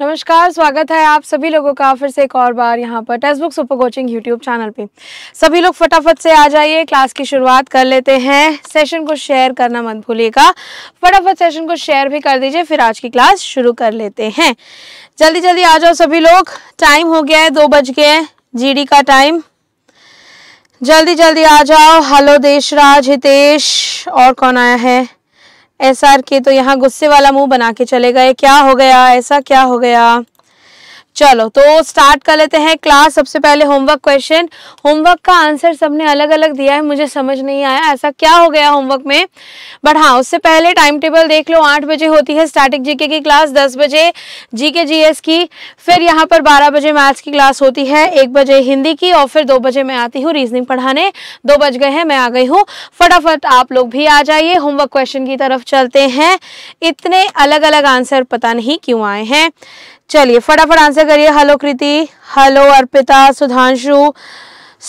नमस्कार स्वागत है आप सभी लोगों का फिर से एक और बार यहाँ पर text book super coaching YouTube channel पे सभी लोग फटाफट से आ जाइए क्लास की शुरुआत कर लेते हैं सेशन को शेयर करना मत भूलिएगा फटाफट सेशन को शेयर भी कर दीजिए फिर आज की क्लास शुरू कर लेते हैं जल्दी जल्दी आ जाओ सभी लोग टाइम हो गया है दो बज गए जी का टाइम जल्दी जल्दी आ जाओ हेलो देशराज हितेश और कौन आया है एस आर के तो यहाँ गुस्से वाला मुंह बना के चले गए क्या हो गया ऐसा क्या हो गया चलो तो स्टार्ट कर लेते हैं क्लास सबसे पहले होमवर्क क्वेश्चन होमवर्क का आंसर सबने अलग अलग दिया है मुझे समझ नहीं आया ऐसा क्या हो गया होमवर्क में बट हाँ उससे पहले टाइम टेबल देख लो आठ बजे होती है स्टैटिक जीके की क्लास दस बजे जीके जीएस की फिर यहाँ पर बारह बजे मैथ्स की क्लास होती है एक बजे हिंदी की और फिर दो बजे मैं आती हूँ रीजनिंग पढ़ाने दो बज गए हैं मैं आ गई हूँ फटाफट आप लोग भी आ जाइए होमवर्क क्वेश्चन की तरफ चलते हैं इतने अलग अलग आंसर पता नहीं क्यों आए हैं चलिए फटाफट आंसर करिए हेलो कृति हेलो अर्पिता सुधांशु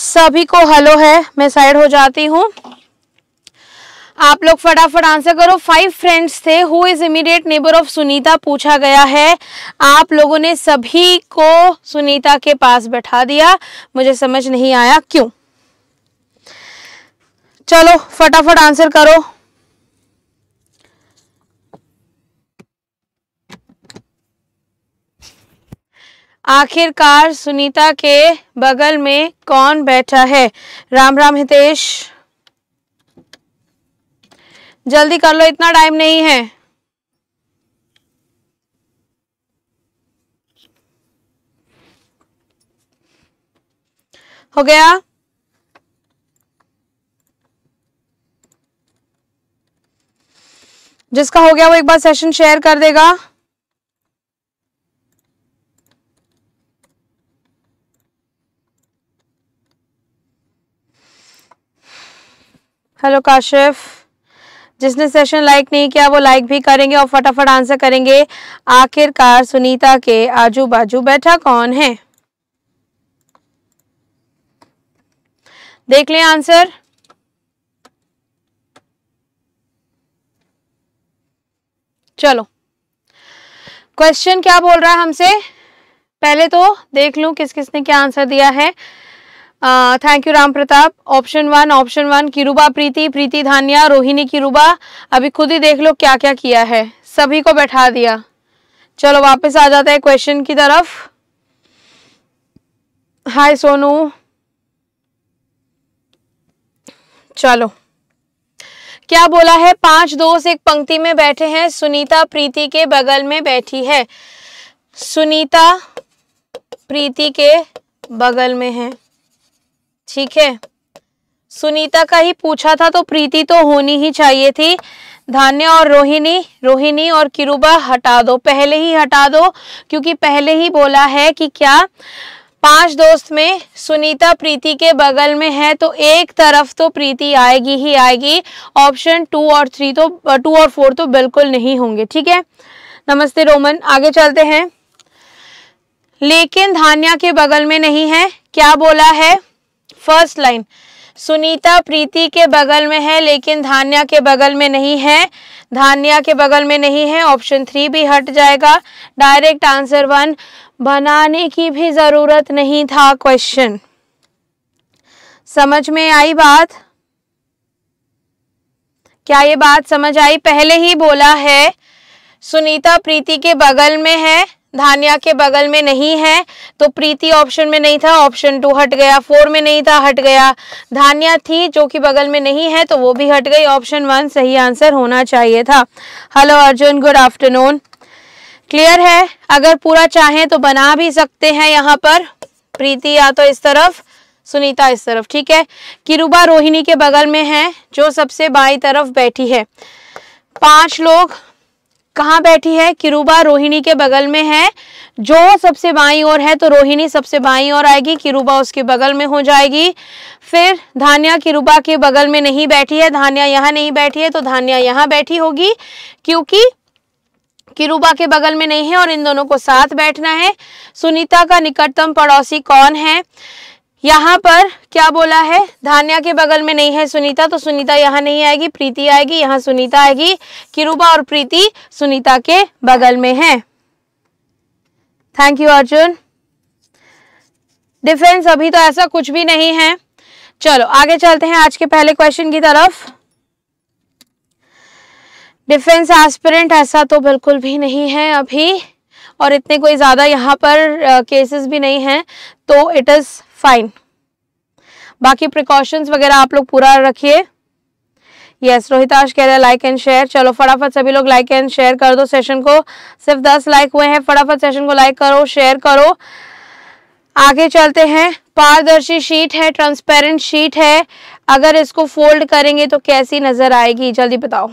सभी को हेलो है मैं साइड हो जाती हूँ आप लोग फटाफट आंसर करो फाइव फ्रेंड्स थे who is immediate neighbour of Sunita पूछा गया है आप लोगों ने सभी को सुनीता के पास बैठा दिया मुझे समझ नहीं आया क्यों चलो फटाफट आंसर करो आखिरकार सुनीता के बगल में कौन बैठा है राम राम हितेश जल्दी कर लो इतना टाइम नहीं है हो गया जिसका हो गया वो एक बार सेशन शेयर कर देगा हेलो काशिफ जिसने सेशन लाइक नहीं किया वो लाइक भी करेंगे और फटाफट आंसर करेंगे आखिरकार सुनीता के आजू बाजू बैठा कौन है देख लें आंसर चलो क्वेश्चन क्या बोल रहा है हमसे पहले तो देख लूं किस किसने क्या आंसर दिया है thank you Ram Pratap option one option one Kiruba Preeti Preeti Dhania Rohini किरुबा अभी खुद ही देख लो क्या क्या किया है सभी को बैठा दिया चलो वापस आ जाते हैं क्वेश्चन की तरफ हाय सोनू चलो क्या बोला है पांच दोस्त एक पंक्ति में बैठे हैं सुनीता प्रीति के बगल में बैठी है सुनीता प्रीति के बगल में है ठीक है सुनीता का ही पूछा था तो प्रीति तो होनी ही चाहिए थी धान्य और रोहिणी रोहिणी और किरुबा हटा दो पहले ही हटा दो क्योंकि पहले ही बोला है कि क्या पांच दोस्त में सुनीता प्रीति के बगल में है तो एक तरफ तो प्रीति आएगी ही आएगी ऑप्शन टू और थ्री तो टू और फोर तो बिल्कुल नहीं होंगे ठीक है नमस्ते रोमन आगे चलते हैं लेकिन धान्या के बगल में नहीं है क्या बोला है फर्स्ट लाइन सुनीता प्रीति के बगल में है लेकिन धान्या के बगल में नहीं है धान्या के बगल में नहीं है ऑप्शन थ्री भी हट जाएगा डायरेक्ट आंसर वन बनाने की भी ज़रूरत नहीं था क्वेश्चन समझ में आई बात क्या ये बात समझ आई पहले ही बोला है सुनीता प्रीति के बगल में है धानिया के बगल में नहीं है तो प्रीति ऑप्शन में नहीं था ऑप्शन टू हट गया फोर में नहीं था हट गया धानिया थी जो कि बगल में नहीं है तो वो भी हट गई ऑप्शन वन सही आंसर होना चाहिए था hello Arjun good afternoon clear है अगर पूरा चाहें तो बना भी सकते हैं यहाँ पर प्रीति या तो इस तरफ सुनीता इस तरफ ठीक है किरुबा रोहिणी के बगल में है जो सबसे बाई तरफ बैठी है पांच लोग कहाँ बैठी है किरुबा रोहिणी के बगल में है जो सबसे बाई और है तो रोहिणी सबसे बाई और आएगी किरुबा उसके बगल में हो जाएगी फिर धान्या किरुबा के बगल में नहीं बैठी है धान्या यहाँ नहीं बैठी है तो धान्या यहाँ बैठी होगी क्योंकि किरुबा के बगल में नहीं है और इन दोनों को साथ बैठना है सुनीता का निकटतम पड़ोसी कौन है यहाँ पर क्या बोला है धान्या के बगल में नहीं है सुनीता तो सुनीता यहाँ नहीं आएगी प्रीति आएगी यहाँ सुनीता आएगी किरुबा और प्रीति सुनीता के बगल में है थैंक यू अर्जुन डिफेंस अभी तो ऐसा कुछ भी नहीं है चलो आगे चलते हैं आज के पहले क्वेश्चन की तरफ डिफेंस एस्पिरेंट ऐसा तो बिल्कुल भी नहीं है अभी और इतने कोई ज़्यादा यहाँ पर केसेस भी नहीं है तो इट इज़ फाइन बाकी प्रिकॉशंस वगैरह आप लोग पूरा रखिए यस रोहिताश कह रहे हैं लाइक एंड शेयर चलो फटाफट सभी लोग लाइक एंड शेयर कर दो सेशन को सिर्फ दस लाइक हुए हैं फटाफट सेशन को लाइक करो शेयर करो आगे चलते हैं पारदर्शी शीट है ट्रांसपेरेंट शीट है अगर इसको फोल्ड करेंगे तो कैसी नजर आएगी जल्दी बताओ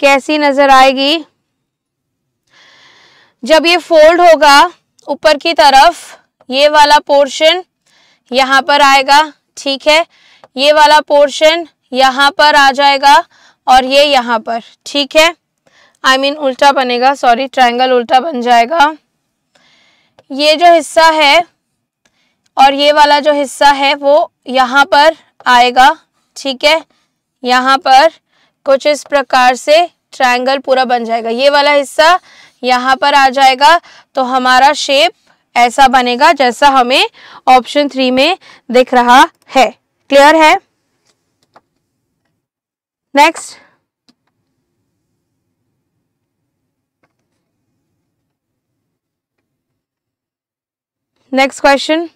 कैसी नजर आएगी जब ये फोल्ड होगा ऊपर की तरफ ये वाला पोर्शन यहाँ पर आएगा ठीक है ये वाला पोर्शन यहाँ पर आ जाएगा और ये यहाँ पर ठीक है आई I मीन mean, उल्टा बनेगा सॉरी ट्रायंगल उल्टा बन जाएगा ये जो हिस्सा है और ये वाला जो हिस्सा है वो यहाँ पर आएगा ठीक है यहाँ पर कुछ इस प्रकार से ट्रायंगल पूरा बन जाएगा ये वाला हिस्सा यहाँ पर आ जाएगा तो हमारा शेप ऐसा बनेगा जैसा हमें ऑप्शन थ्री में दिख रहा है क्लियर है नेक्स्ट नेक्स्ट क्वेश्चन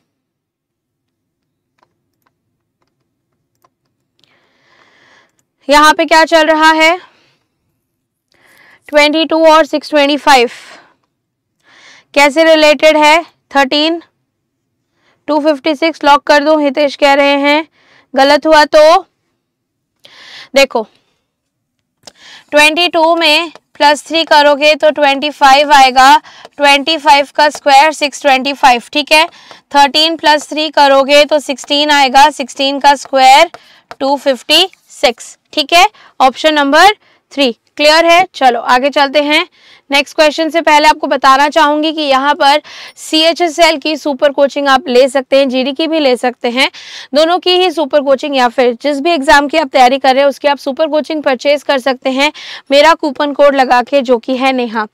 यहाँ पे क्या चल रहा है ट्वेंटी टू और सिक्स ट्वेंटी फाइव कैसे रिलेटेड है thirteen two fifty six lock कर दो हितेश कह रहे हैं गलत हुआ तो देखो ट्वेंटी टू में प्लस थ्री करोगे तो ट्वेंटी फाइव आएगा ट्वेंटी फाइव का स्क्वायर सिक्स ट्वेंटी फाइव ठीक है थर्टीन प्लस थ्री करोगे तो सिक्सटीन आएगा सिक्सटीन का स्क्वायर टू फिफ्टी सिक्स ठीक है ऑप्शन नंबर थ्री क्लियर है चलो आगे चलते हैं नेक्स्ट क्वेश्चन से पहले आपको बताना चाहूंगी कि यहाँ पर सी एच एस एल की सुपर कोचिंग आप ले सकते हैं जी की भी ले सकते हैं दोनों की ही सुपर कोचिंग या फिर जिस भी एग्जाम की आप तैयारी कर रहे हैं उसकी आप सुपर कोचिंग परचेज कर सकते हैं मेरा कूपन कोड लगा के जो कि है नेहा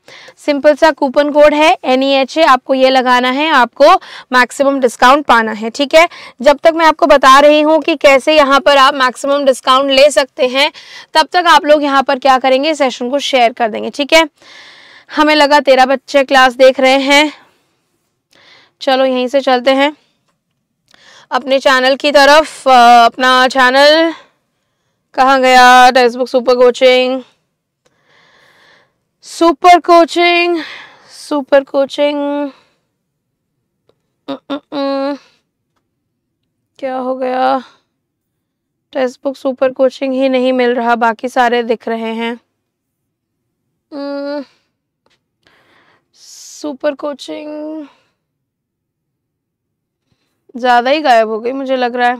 सिंपल सा कूपन कोड है एन ई एच ए आपको ये लगाना है आपको मैक्सिमम डिस्काउंट पाना है ठीक है जब तक मैं आपको बता रही हूँ कि कैसे यहाँ पर आप मैक्सिमम डिस्काउंट ले सकते हैं तब तक आप लोग यहाँ पर क्या करेंगे सेशन को शेयर कर देंगे ठीक है हमें लगा तेरह बच्चे क्लास देख रहे हैं चलो यहीं से चलते हैं अपने चैनल की तरफ अपना चैनल कहाँ गया text book super coaching super coaching super coaching क्या हो गया टेक्स बुक सुपर कोचिंग ही नहीं मिल रहा बाकी सारे दिख रहे हैं mm। सुपर कोचिंग ज़्यादा ही गायब हो गई मुझे लग रहा है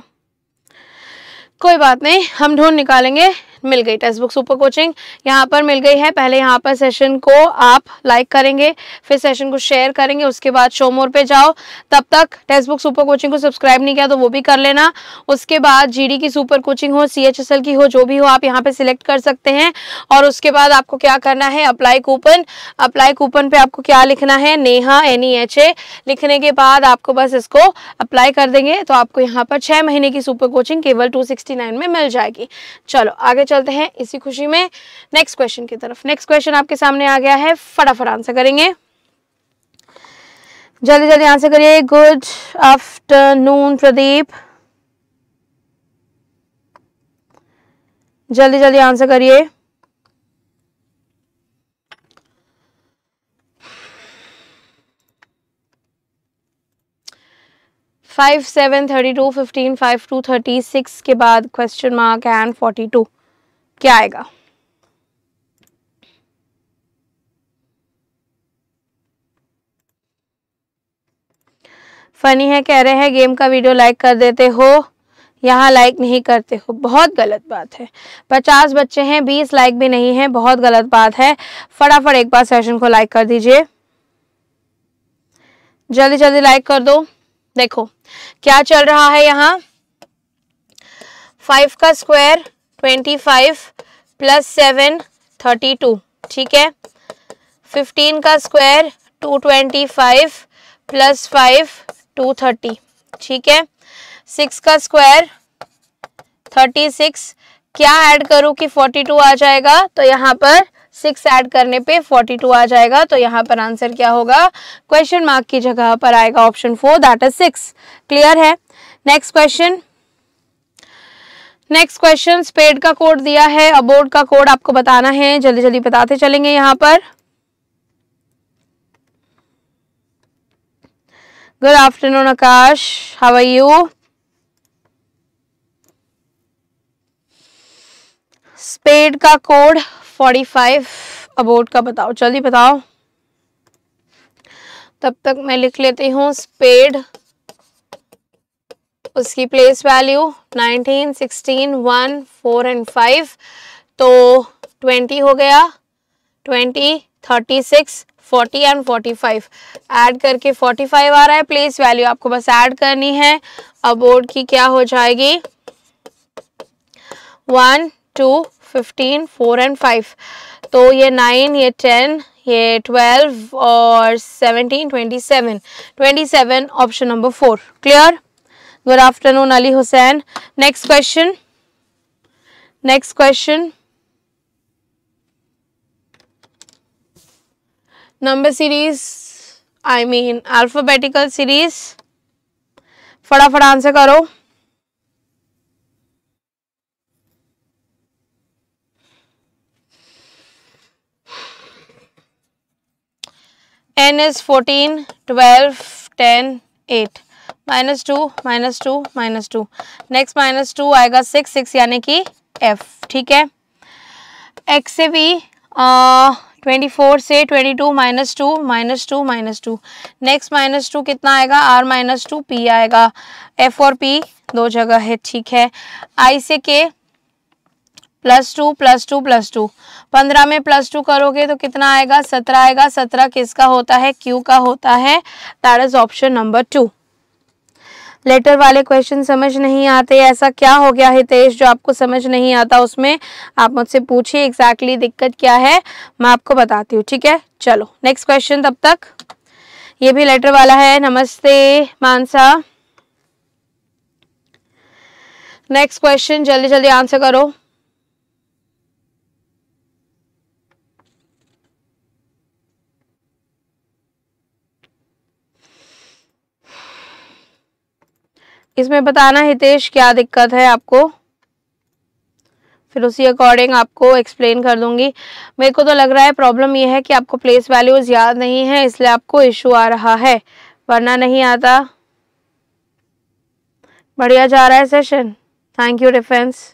कोई बात नहीं हम ढूंढ निकालेंगे मिल गई टेक्स्ट बुक सुपर कोचिंग यहाँ पर मिल गई है पहले यहाँ पर सेशन को आप लाइक करेंगे फिर सेशन को शेयर करेंगे उसके बाद शो मोर पे जाओ तब तक टेक्स्ट बुक सुपर कोचिंग को सब्सक्राइब नहीं किया तो वो भी कर लेना उसके बाद जी की सुपर कोचिंग हो सी की हो जो भी हो आप यहाँ पर सिलेक्ट कर सकते हैं और उसके बाद आपको क्या करना है अप्लाई कूपन अप्लाई कूपन पर आपको क्या लिखना है Neha N E H A लिखने के बाद आपको बस इसको अप्लाई कर देंगे तो आपको यहाँ पर छः महीने की सुपर कोचिंग केवल टू में मिल जाएगी चलो आगे चलते हैं इसी खुशी में नेक्स्ट क्वेश्चन की तरफ नेक्स्ट क्वेश्चन आपके सामने आ गया है फटाफट आंसर करेंगे जल्दी जल्दी आंसर करिए गुड आफ्टरनून प्रदीप जल्दी जल्दी आंसर करिए five seven thirty two fifteen five two thirty six के बाद question mark and forty two क्या आएगा फनी है कह रहे हैं गेम का वीडियो लाइक कर देते हो यहाँ लाइक नहीं करते हो बहुत गलत बात है पचास बच्चे हैं बीस लाइक भी नहीं है बहुत गलत बात है फटाफट एक बार सेशन को लाइक कर दीजिए जल्दी जल्दी लाइक कर दो देखो क्या चल रहा है यहाँ फाइव का square twenty five plus seven thirty two ठीक है फिफ्टीन का square two twenty five plus five two thirty ठीक है सिक्स का स्क्वायर थर्टी सिक्स क्या ऐड करूँ कि फोर्टी टू आ जाएगा तो यहाँ पर सिक्स ऐड करने पे फोर्टी टू आ जाएगा तो यहाँ पर आंसर क्या होगा क्वेश्चन मार्क की जगह पर आएगा option four that is six clear है next question next question spade का कोड दिया है अबोर्ड का कोड आपको बताना है जल्दी जल्दी बताते चलेंगे यहाँ पर good afternoon Akash how are you spade का कोड 45 अबोर्ड का बताओ जल्दी बताओ तब तक मैं लिख लेती हूँ स्पेड उसकी प्लेस वैल्यू 19, 16, 1, 4 एंड 5 तो 20 हो गया 20, 36, 40 एंड 45 ऐड करके 45 आ रहा है प्लेस वैल्यू आपको बस ऐड करनी है अब बोर्ड की क्या हो जाएगी one two fifteen four and five तो ये नाइन ये टेन ये ट्वेल्व और seventeen twenty seven twenty seven option number four clear Good afternoon, Ali Hussain. Next question. Next question. Number series, I mean alphabetical series. फटाफट answer करो N is 14, 12, 10, 8. Minus two minus two minus two next minus two आएगा six six यानी कि F ठीक है X से भी twenty four से twenty two minus two minus two minus two next minus two कितना आएगा आर माइनस टू पी आएगा एफ और पी दो जगह है ठीक है आई से K plus two plus two plus to पंद्रह में प्लस टू करोगे तो कितना आएगा सत्रह आएगा सत्रह किसका होता है क्यू का होता है that is option number two letter वाले क्वेश्चन समझ नहीं आते ऐसा क्या हो गया हितेश जो आपको समझ नहीं आता उसमें आप मुझसे पूछिए एग्जैक्टली दिक्कत क्या है मैं आपको बताती हूँ ठीक है चलो नेक्स्ट क्वेश्चन तब तक ये भी लेटर वाला है नमस्ते मानसा नेक्स्ट क्वेश्चन जल्दी जल्दी आंसर करो इसमें बताना हितेश क्या दिक्कत है आपको फिर उसी अकॉर्डिंग आपको एक्सप्लेन कर दूंगी मेरे को तो लग रहा है प्रॉब्लम ये है कि आपको प्लेस वैल्यूज़ याद नहीं है इसलिए आपको इश्यू आ रहा है वरना नहीं आता बढ़िया जा रहा है session thank you defence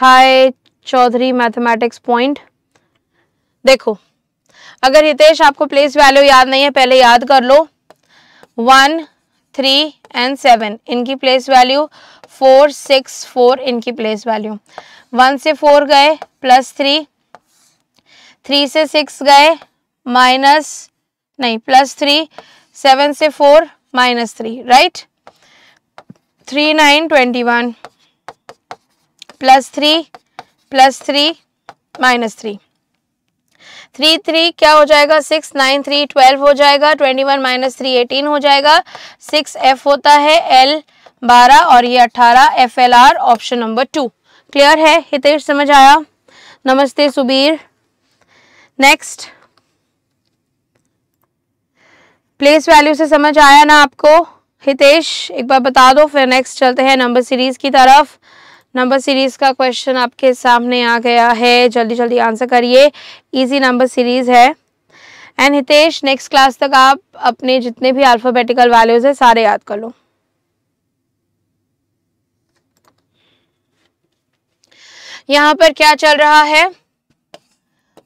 hi Chaudhary mathematics point देखो अगर हितेश आपको प्लेस वैल्यू याद नहीं है पहले याद कर लो वन थ्री एंड सेवन इनकी place value four six four इनकी प्लेस वैल्यू वन से फोर गए प्लस थ्री थ्री से सिक्स गए माइनस नहीं प्लस थ्री सेवन से four minus three right three nine twenty one plus three plus three minus three three three क्या हो जाएगा सिक्स नाइन थ्री ट्वेल्व हो जाएगा twenty one minus three eighteen हो जाएगा सिक्स एफ होता है एल बारह और ये अट्ठारह F L R option number two clear है हितेश समझ आया नमस्ते सुबीर नेक्स्ट प्लेस वैल्यू से समझ आया ना आपको हितेश एक बार बता दो फिर नेक्स्ट चलते हैं नंबर सीरीज की तरफ नंबर सीरीज़ का क्वेश्चन आपके सामने आ गया है जल्दी जल्दी आंसर करिए इजी नंबर सीरीज़ है एंड हितेश नेक्स्ट क्लास तक आप अपने जितने भी अल्फ़ाबेटिकल वैल्यूज़ है सारे याद कर लो यहाँ पर क्या चल रहा है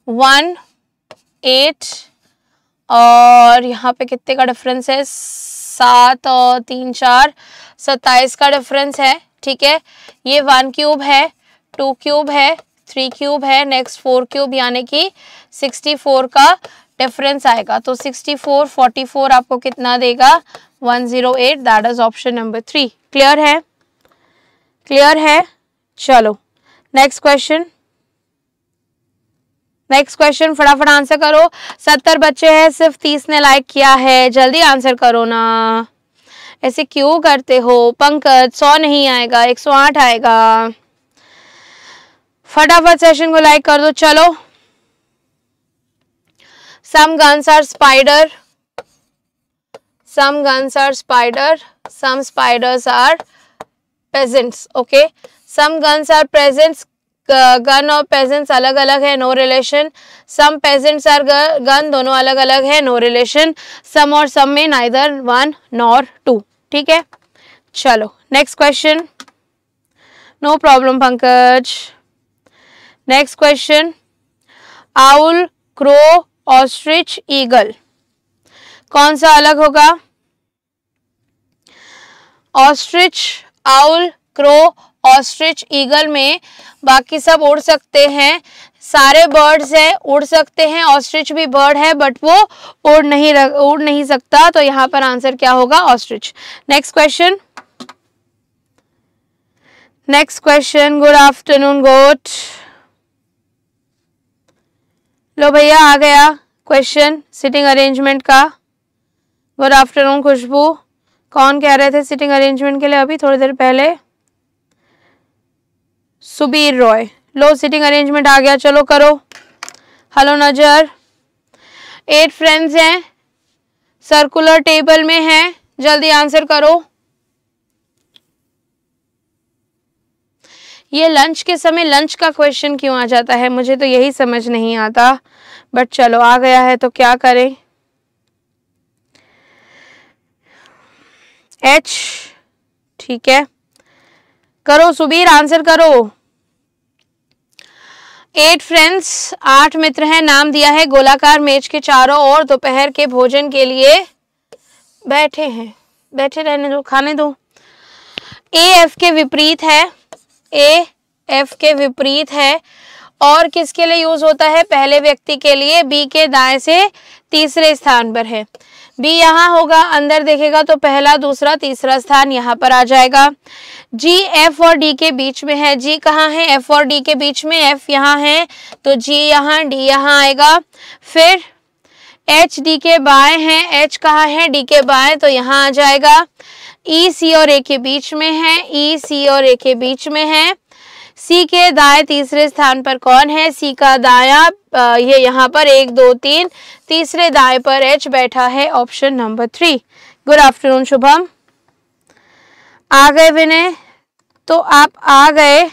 वन एट और यहाँ पे कितने का डिफरेंस है सात और तीन चार सत्ताईस का डिफरेंस है ठीक है ये वन क्यूब है टू क्यूब है थ्री क्यूब है नेक्स्ट फोर क्यूब यानी कि सिक्सटी फोर का डिफरेंस आएगा तो सिक्सटी फोर फोर्टी फोर आपको कितना देगा one zero eight that is option number three clear है क्लियर है चलो नेक्स्ट क्वेश्चन नेक्स्ट क्वेश्चन फटाफट आंसर करो सत्तर बच्चे हैं सिर्फ तीस ने लाइक किया है जल्दी आंसर करो ना ऐसे क्यों करते हो पंकज सौ नहीं आएगा एक सौ आठ आएगा फटाफट सेशन को लाइक कर दो चलो some guns are spider some guns are spider some spiders are pageants okay some guns are presents gun और पेजेंट्स अलग अलग है no relation some pageants are gun दोनों अलग अलग है नो रिलेशन सम और सम में नाइदर वन नॉर टू ठीक है चलो next question no problem Pankaj next question owl crow ostrich eagle कौन सा अलग होगा ostrich owl crow ostrich eagle में बाकी सब उड़ सकते हैं सारे बर्ड्स हैं उड़ सकते हैं ऑस्ट्रिच भी बर्ड है बट वो उड़ नहीं रख, उड़ नहीं सकता तो यहां पर आंसर क्या होगा ostrich next question next question good afternoon goat लो भैया आ गया क्वेश्चन सिटिंग अरेंजमेंट का गुड आफ्टरनून खुशबू कौन कह रहे थे सिटिंग अरेंजमेंट के लिए अभी थोड़ी देर पहले सुबीर रॉय लो सिटिंग अरेंजमेंट आ गया चलो करो हेलो नजर एट फ्रेंड्स हैं सर्कुलर टेबल में हैं जल्दी आंसर करो ये लंच के समय लंच का क्वेश्चन क्यों आ जाता है मुझे तो यही समझ नहीं आता बट चलो आ गया है तो क्या करें एच ठीक है करो सुबीर आंसर करो एट फ्रेंड्स आठ मित्र हैं नाम दिया है गोलाकार मेज के चारों ओर दोपहर के भोजन के लिए बैठे हैं बैठे रहने दो खाने दो ए एफ के विपरीत है ए एफ के विपरीत है और किसके लिए यूज होता है पहले व्यक्ति के लिए बी के दाएं से तीसरे स्थान पर है बी यहाँ होगा अंदर देखेगा तो पहला दूसरा तीसरा स्थान यहाँ पर आ जाएगा जी एफ और डी के बीच में है जी कहाँ है एफ और डी के बीच में एफ यहाँ है तो जी यहाँ डी यहाँ आएगा फिर एच डी के बाय हैं एच कहाँ है डी के बाय तो यहाँ आ जाएगा ई e, सी और ए के बीच में है ई e, सी और ए के बीच में है सी के दाएं तीसरे स्थान पर कौन है सी का दाया ये यहाँ पर एक दो तीन तीसरे दाएं पर एच बैठा है option number three good afternoon Shubham आ गए विनय तो आप आ गए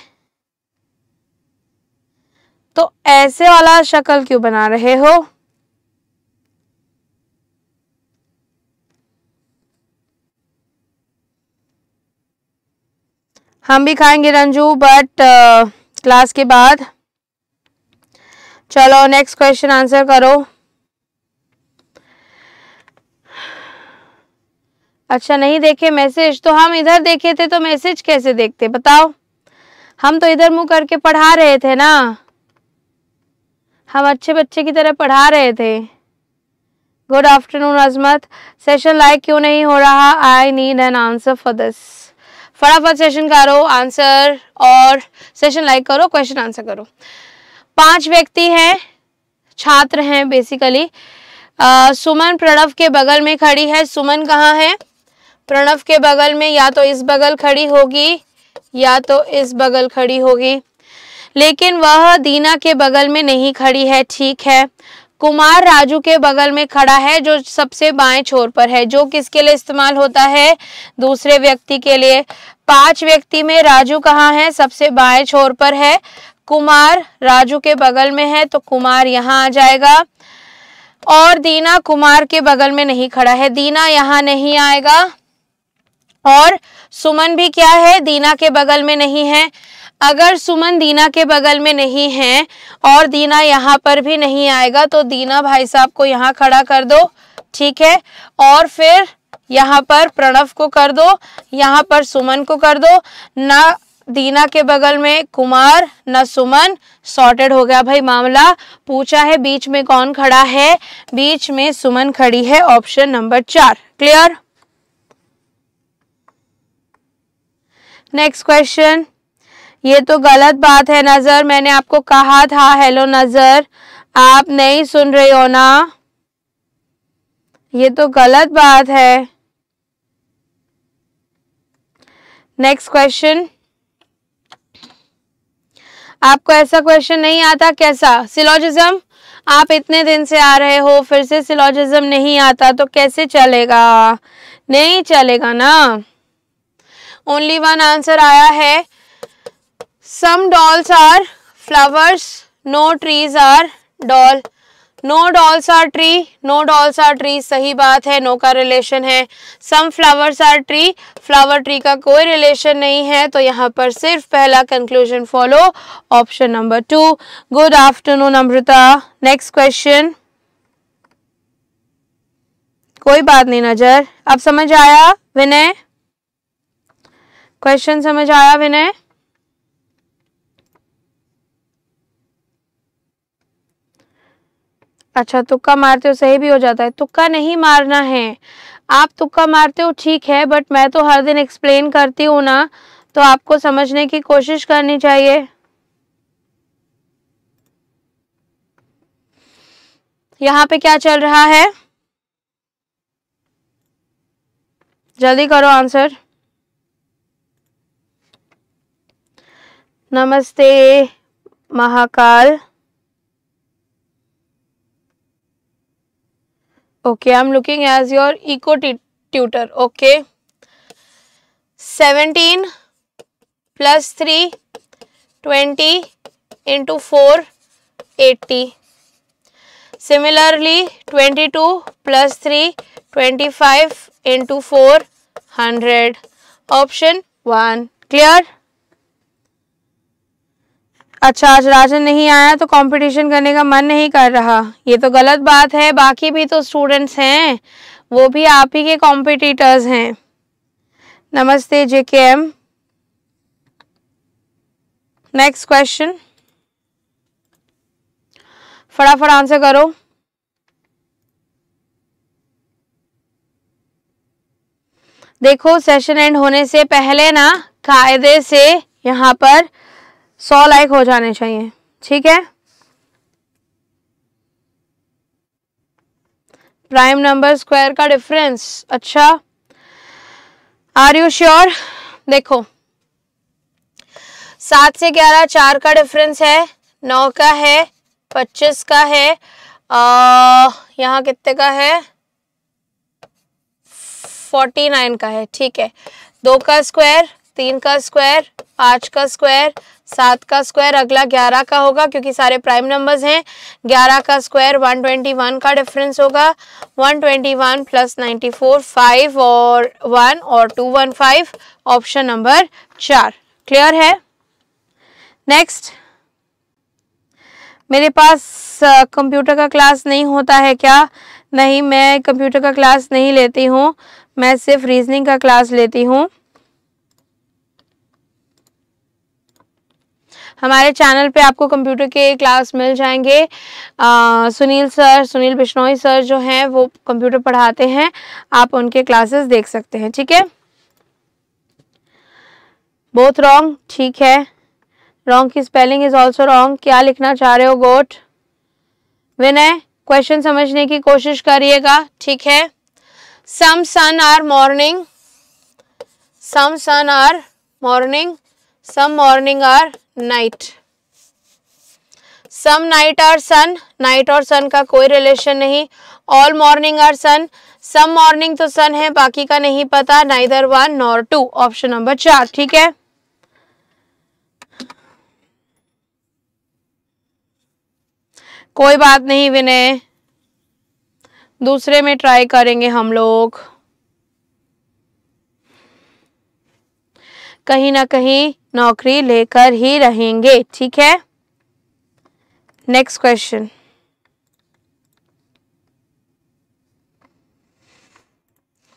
तो ऐसे वाला शक्ल क्यों बना रहे हो हम भी खाएंगे रंजू बट क्लास uh, के बाद चलो नेक्स्ट क्वेश्चन आंसर करो अच्छा नहीं देखे मैसेज तो हम इधर देखे थे तो मैसेज कैसे देखते बताओ हम तो इधर मुंह करके पढ़ा रहे थे ना हम अच्छे बच्चे की तरह पढ़ा रहे थे good afternoon Azmat session like क्यों नहीं हो रहा I need an answer for this फटाफट सेशन करो आंसर और सेशन लाइक करो क्वेश्चन आंसर करो पांच व्यक्ति हैं छात्र हैं बेसिकली आ, सुमन प्रणव के बगल में खड़ी है सुमन कहाँ है प्रणव के बगल में या तो इस बगल खड़ी होगी या तो इस बगल खड़ी होगी लेकिन वह दीना के बगल में नहीं खड़ी है ठीक है कुमार राजू के बगल में खड़ा है जो सबसे बाएं छोर पर है जो किसके लिए इस्तेमाल होता है दूसरे व्यक्ति के लिए पांच व्यक्ति में राजू कहाँ है सबसे बाएं छोर पर है कुमार राजू के बगल में है तो कुमार यहाँ आ जाएगा और दीना कुमार के बगल में नहीं खड़ा है दीना यहाँ नहीं आएगा और सुमन भी क्या है दीना के बगल में नहीं है अगर सुमन दीना के बगल में नहीं है और दीना यहाँ पर भी नहीं आएगा तो दीना भाई साहब को यहाँ खड़ा कर दो ठीक है और फिर यहाँ पर प्रणव को कर दो यहाँ पर सुमन को कर दो ना दीना के बगल में कुमार न सुमन सॉर्टेड हो गया भाई मामला पूछा है बीच में कौन खड़ा है बीच में सुमन खड़ी है ऑप्शन नंबर चार क्लियर नेक्स्ट क्वेश्चन ये तो गलत बात है नज़र मैंने आपको कहा था हेलो नज़र आप नहीं सुन रहे हो ना ये तो गलत बात है नेक्स्ट क्वेश्चन आपको ऐसा क्वेश्चन नहीं आता कैसा सिलोजिज्म आप इतने दिन से आ रहे हो फिर से सिलोजिज्म नहीं आता तो कैसे चलेगा नहीं चलेगा ना ओनली वन आंसर आया है some dolls are flowers no trees are doll no dolls are tree no dolls are tree सही बात है नो no का रिलेशन है some flowers are tree flower tree का कोई रिलेशन नहीं है तो यहाँ पर सिर्फ पहला conclusion follow option number two good afternoon Amrita next question कोई बात नहीं नजर अब समझ आया विनय क्वेश्चन समझ आया विनय अच्छा तुक्का मारते हो सही भी हो जाता है तुक्का नहीं मारना है आप तुक्का मारते हो ठीक है बट मैं तो हर दिन एक्सप्लेन करती हूँ ना तो आपको समझने की कोशिश करनी चाहिए यहाँ पे क्या चल रहा है जल्दी करो आंसर नमस्ते Mahakal okay I am looking as your eco tutor okay seventeen plus three twenty into four eighty similarly twenty two plus three twenty five into four hundred option one clear अच्छा आज राजन नहीं आया तो कंपटीशन करने का मन नहीं कर रहा ये तो गलत बात है बाकी भी तो स्टूडेंट्स हैं वो भी आप ही के कॉम्पिटिटर्स हैं नमस्ते J K M next question फटाफट आंसर करो देखो सेशन एंड होने से पहले ना कायदे से यहाँ पर सौ लाइक हो जाने चाहिए ठीक है प्राइम नंबर स्क्वायर का डिफरेंस अच्छा आर यू श्योर देखो सात से ग्यारह चार का डिफरेंस है नौ का है पच्चीस का है यहाँ कितने का है फोर्टी नाइन का है ठीक है दो का स्क्वायर तीन का स्क्वायर पाँच का स्क्वायर सात का स्क्वायर अगला ग्यारह का होगा क्योंकि सारे प्राइम नंबर्स हैं ग्यारह का स्क्वायर वन ट्वेंटी वन का डिफरेंस होगा one twenty one plus ninety four five और वन और two one five option number चार क्लियर है नेक्स्ट मेरे पास कंप्यूटर uh, का क्लास नहीं होता है क्या नहीं मैं कंप्यूटर का क्लास नहीं लेती हूँ मैं सिर्फ रीजनिंग का क्लास लेती हूँ हमारे चैनल पे आपको कंप्यूटर के क्लास मिल जाएंगे आ, सुनील सर सुनील बिश्नोई सर जो हैं वो कंप्यूटर पढ़ाते हैं आप उनके क्लासेस देख सकते हैं ठीक है बोथ रॉन्ग ठीक है रॉन्ग की स्पेलिंग इज ऑल्सो रॉन्ग क्या लिखना चाह रहे हो गोट विनय क्वेश्चन समझने की कोशिश करिएगा ठीक है some sun are morning some sun are morning some morning are night some night are sun night और सन का कोई रिलेशन नहीं all morning are sun some morning तो सन है बाकी का नहीं पता neither one nor two option number चार ठीक है कोई बात नहीं विनय दूसरे में ट्राई करेंगे हम लोग कहीं ना कहीं नौकरी लेकर ही रहेंगे ठीक है नेक्स्ट क्वेश्चन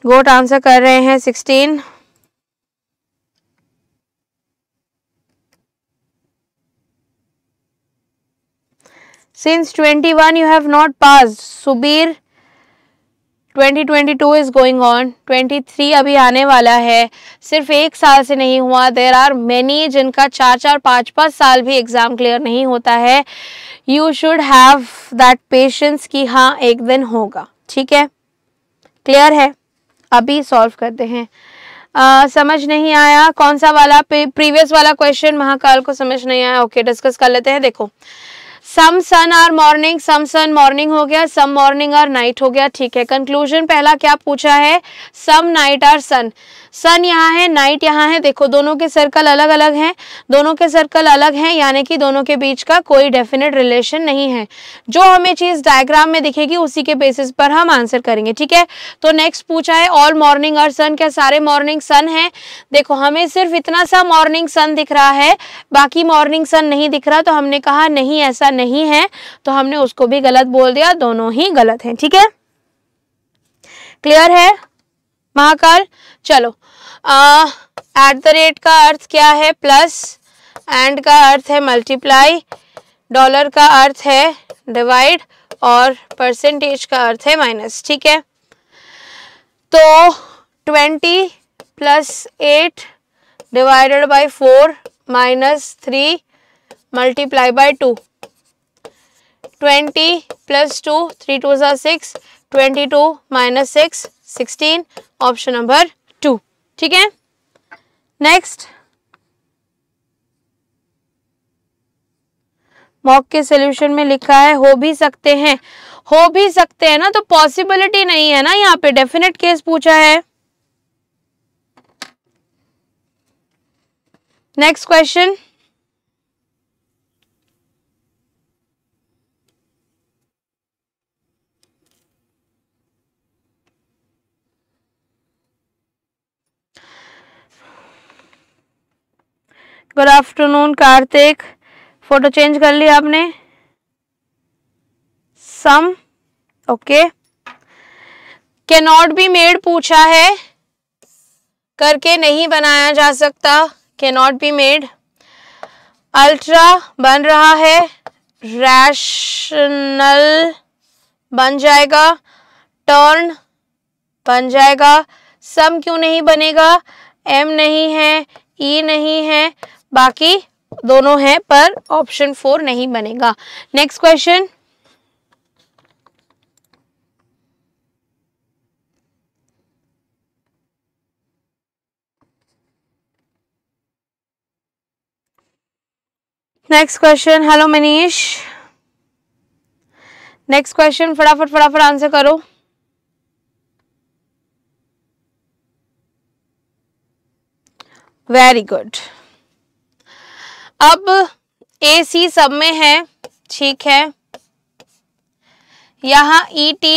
गोट आंसर कर रहे हैं sixteen since 21 you have not passed subir 2022 is going on 23 अभी आने वाला है सिर्फ एक साल से नहीं हुआ देर आर मैनी जिनका चार चार पाँच पाँच साल भी एग्ज़ाम क्लियर नहीं होता है you should have that patience कि हाँ एक दिन होगा ठीक है क्लियर है अभी सॉल्व करते हैं Uh, समझ नहीं आया कौन सा वाला प्रीवियस वाला क्वेश्चन महाकाल को समझ नहीं आया ओके डिस्कस कर लेते हैं देखो some sun are morning some sun morning हो गया सम मॉर्निंग आर नाइट हो गया ठीक है कंक्लूजन पहला क्या पूछा है सम नाइट आर सन सन यहाँ है नाइट यहाँ है देखो दोनों के सर्कल अलग अलग हैं दोनों के सर्कल अलग हैं यानी कि दोनों के बीच का कोई डेफिनेट रिलेशन नहीं है जो हमें चीज़ डायग्राम में दिखेगी उसी के बेसिस पर हम आंसर करेंगे ठीक है तो नेक्स्ट पूछा है ऑल मॉर्निंग और सन क्या सारे मॉर्निंग सन है देखो हमें सिर्फ इतना सा मॉर्निंग सन दिख रहा है बाकी मॉर्निंग सन नहीं दिख रहा तो हमने कहा नहीं ऐसा नहीं है तो हमने उसको भी गलत बोल दिया दोनों ही गलत है ठीक है क्लियर है महाकाल चलो एट द रेट का अर्थ क्या है प्लस एंड का अर्थ है मल्टीप्लाई डॉलर का अर्थ है डिवाइड और परसेंटेज का अर्थ है माइनस ठीक है तो twenty plus eight divided by four minus three multiply by two twenty plus two three two ज़ा six twenty two minus six sixteen option number two ठीक है नेक्स्ट मॉक के सोल्यूशन में लिखा है हो भी सकते हैं हो भी सकते हैं ना तो पॉसिबिलिटी नहीं है ना यहाँ पे डेफिनेट केस पूछा है next question good afternoon Kartik photo change कर लिया आपने some okay can not be made पूछा है करके नहीं बनाया जा सकता can not be made ultra बन रहा है रैशनल बन जाएगा टर्न बन जाएगा सम क्यों नहीं बनेगा एम नहीं है ई e नहीं है बाकी दोनों हैं पर ऑप्शन फोर नहीं बनेगा next question next question hello Manish next question फटाफट फटाफट आंसर करो वेरी गुड अब ए सी सब में है ठीक है यहाँ E T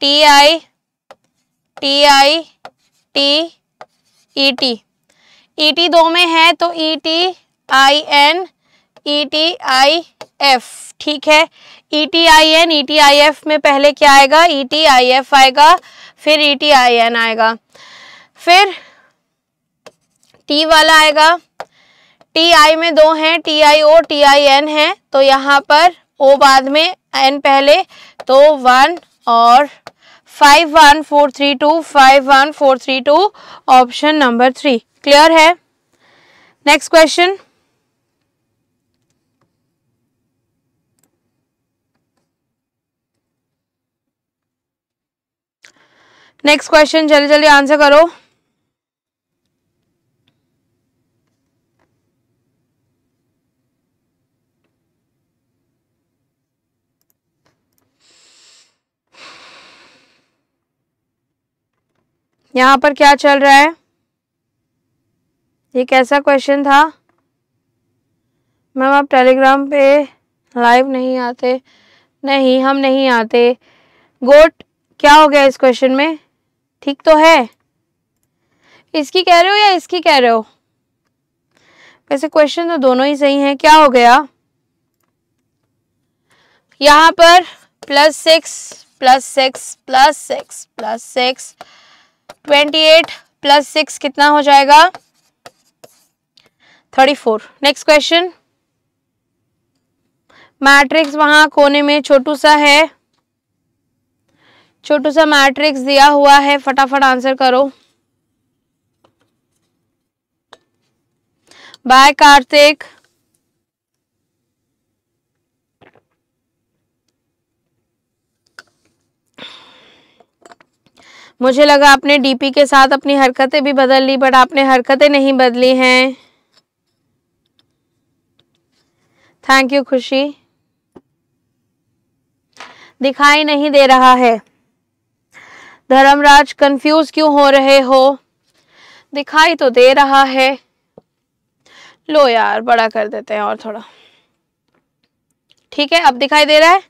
T I T I T E T E T दो में है तो E T I N E T I F ठीक है E T I N E T I F में पहले क्या आएगा ई टी आई एफ आएगा फिर ई टी आई एन आएगा फिर टी वाला आएगा टी आई में दो हैं T I O T I N है तो यहाँ पर ओ बाद में एन पहले तो वन और five one four three two five one four three two option number three clear है नेक्स्ट क्वेश्चन नेक्स्ट क्वेश्चन जल्दी जल्दी आंसर करो यहाँ पर क्या चल रहा है ये कैसा क्वेश्चन था मैम आप टेलीग्राम पे लाइव नहीं आते नहीं हम नहीं आते गोट क्या हो गया इस क्वेश्चन में ठीक तो है इसकी कह रहे हो या इसकी कह रहे हो वैसे क्वेश्चन तो दोनों ही सही हैं क्या हो गया यहाँ पर plus six plus six plus six plus six twenty eight plus six कितना हो जाएगा thirty four next question matrix वहां कोने में छोटू सा है छोटू सा मैट्रिक्स दिया हुआ है फटाफट आंसर करो बाय कार्तिक मुझे लगा आपने डीपी के साथ अपनी हरकतें भी बदल ली बट आपने हरकतें नहीं बदली हैं थैंक यू खुशी दिखाई नहीं दे रहा है धर्मराज कंफ्यूज क्यों हो रहे हो दिखाई तो दे रहा है लो यार बड़ा कर देते हैं और थोड़ा ठीक है अब दिखाई दे रहा है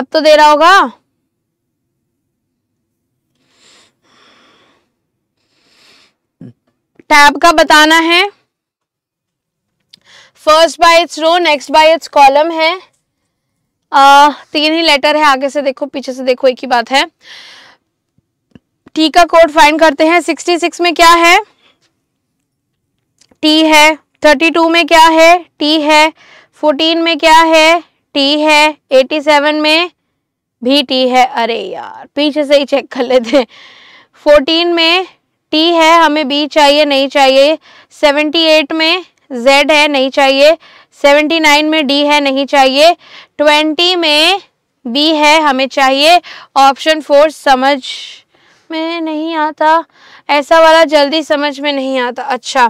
अब तो दे रहा होगा टैब का बताना है first by its row next by its column है आ, तीन ही लेटर है आगे से देखो पीछे से देखो एक ही बात है टी का कोड फाइंड करते हैं सिक्सटी सिक्स में क्या है टी है थर्टी टू में क्या है टी है फोर्टीन में क्या है टी है एटी सेवन में भी टी है अरे यार पीछे से ही चेक कर लेते फोर्टीन में टी है हमें बी चाहिए नहीं चाहिए सेवेंटी एट में जेड है नहीं चाहिए सेवेंटी नाइन में डी है नहीं चाहिए ट्वेंटी में बी है हमें चाहिए ऑप्शन फोर समझ में नहीं आता ऐसा वाला जल्दी समझ में नहीं आता अच्छा